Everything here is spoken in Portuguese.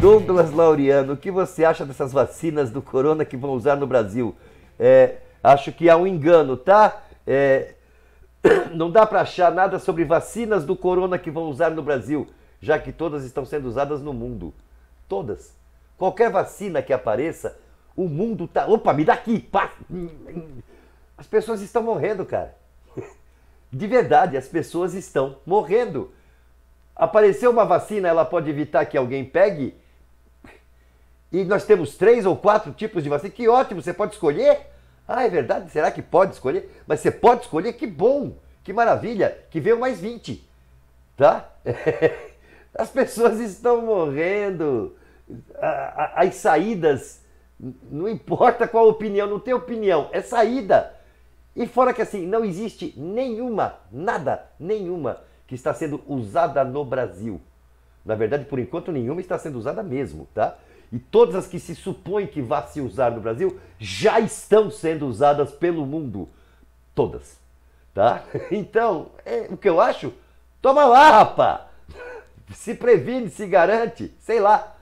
Douglas Laureano, o que você acha dessas vacinas do corona que vão usar no Brasil? É, acho que há um engano, tá? É, não dá para achar nada sobre vacinas do corona que vão usar no Brasil, já que todas estão sendo usadas no mundo. Todas. Qualquer vacina que apareça, o mundo tá. Opa, me dá aqui! Pá. As pessoas estão morrendo, cara. De verdade, as pessoas estão morrendo. Apareceu uma vacina, ela pode evitar que alguém pegue? E nós temos três ou quatro tipos de vacina. Que ótimo, você pode escolher. Ah, é verdade? Será que pode escolher? Mas você pode escolher? Que bom! Que maravilha! Que veio mais 20. Tá? As pessoas estão morrendo. As saídas, não importa qual opinião, não tem opinião, é saída. E fora que assim, não existe nenhuma, nada, nenhuma que está sendo usada no Brasil. Na verdade, por enquanto, nenhuma está sendo usada mesmo, tá? e todas as que se supõe que vá se usar no Brasil já estão sendo usadas pelo mundo. Todas. Tá? Então, é, o que eu acho? Toma lá, rapaz! Se previne, se garante, sei lá.